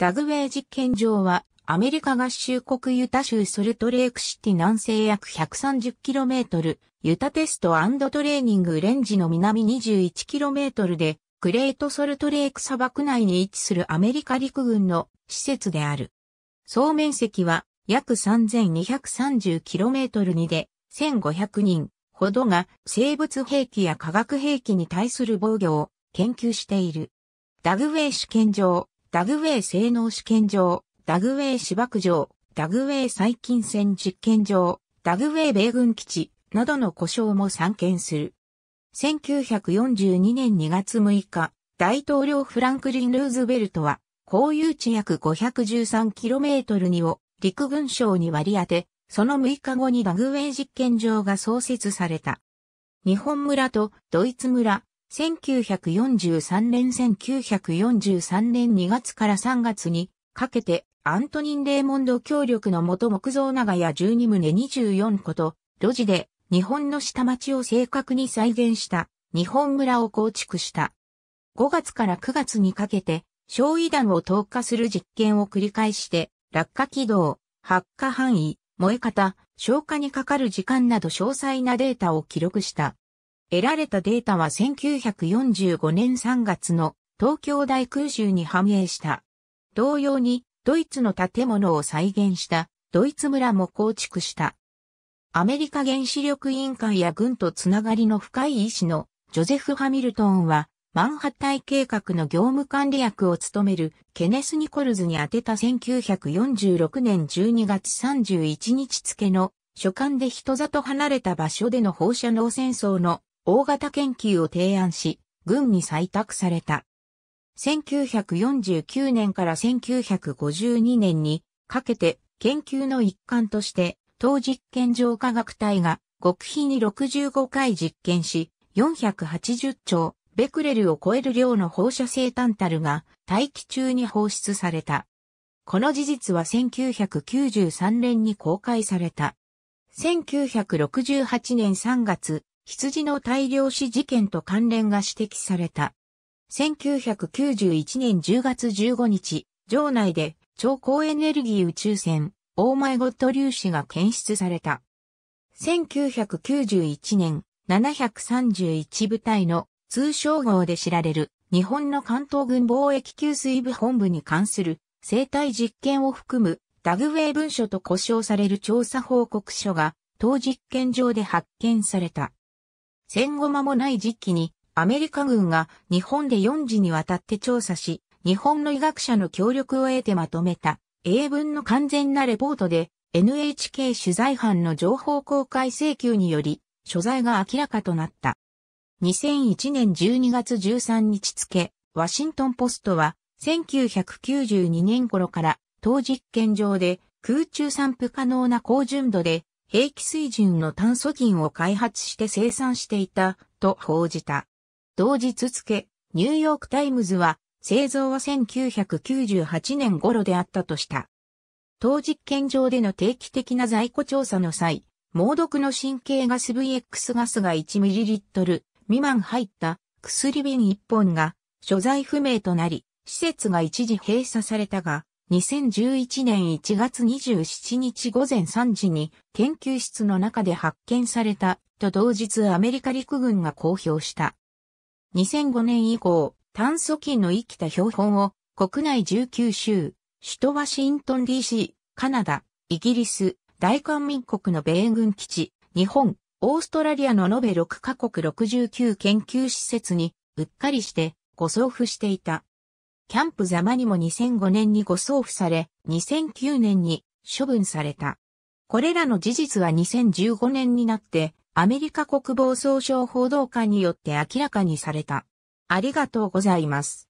ダグウェイ実験場は、アメリカ合衆国ユタ州ソルトレークシティ南西約 130km、ユタテストトレーニングレンジの南 21km で、グレートソルトレーク砂漠内に位置するアメリカ陸軍の施設である。総面積は約 3230km にで1500人ほどが生物兵器や化学兵器に対する防御を研究している。ダグウェイ試験場ダグウェイ性能試験場、ダグウェイ芝生場、ダグウェイ細菌戦実験場、ダグウェイ米軍基地などの故障も参見する。1942年2月6日、大統領フランクリン・ルーズベルトは、公有地約 513km にを陸軍省に割り当て、その6日後にダグウェイ実験場が創設された。日本村とドイツ村、1943年1943年2月から3月にかけてアントニン・レーモンド協力の元木造長屋12棟24個と路地で日本の下町を正確に再現した日本村を構築した。5月から9月にかけて焼夷弾を投下する実験を繰り返して落下軌道、発火範囲、燃え方、消火にかかる時間など詳細なデータを記録した。得られたデータは1945年3月の東京大空襲に反映した。同様にドイツの建物を再現したドイツ村も構築した。アメリカ原子力委員会や軍とつながりの深い医師のジョゼフ・ハミルトンはマンハッタイ計画の業務管理役を務めるケネス・ニコルズに宛てた1946年12月31日付の書簡で人里離れた場所での放射能戦争の大型研究を提案し、軍に採択された。1949年から1952年にかけて研究の一環として当実験場科学隊が極秘に65回実験し480兆ベクレルを超える量の放射性タンタルが大気中に放出された。この事実は1993年に公開された。1968年3月、羊の大量死事件と関連が指摘された。1991年10月15日、場内で超高エネルギー宇宙船、オーマイゴット粒子が検出された。1991年、731部隊の通称号で知られる日本の関東軍貿易給水部本部に関する生態実験を含むダグウェイ文書と呼称される調査報告書が当実験場で発見された。戦後間もない時期にアメリカ軍が日本で4時にわたって調査し、日本の医学者の協力を得てまとめた英文の完全なレポートで NHK 取材班の情報公開請求により所在が明らかとなった。2001年12月13日付、ワシントンポストは1992年頃から当実験場で空中散布可能な高純度で兵器水準の炭素銀を開発して生産していたと報じた。同日付、ニューヨークタイムズは製造は1998年頃であったとした。当実験場での定期的な在庫調査の際、猛毒の神経ガス VX ガスが 1ml 未満入った薬瓶1本が所在不明となり、施設が一時閉鎖されたが、2011年1月27日午前3時に研究室の中で発見されたと同日アメリカ陸軍が公表した。2005年以降、炭素菌の生きた標本を国内19州、首都ワシントン DC、カナダ、イギリス、大韓民国の米軍基地、日本、オーストラリアの延べ6カ国69研究施設にうっかりして誤送付していた。キャンプざまにも2005年に誤送付され、2009年に処分された。これらの事実は2015年になって、アメリカ国防総省報道官によって明らかにされた。ありがとうございます。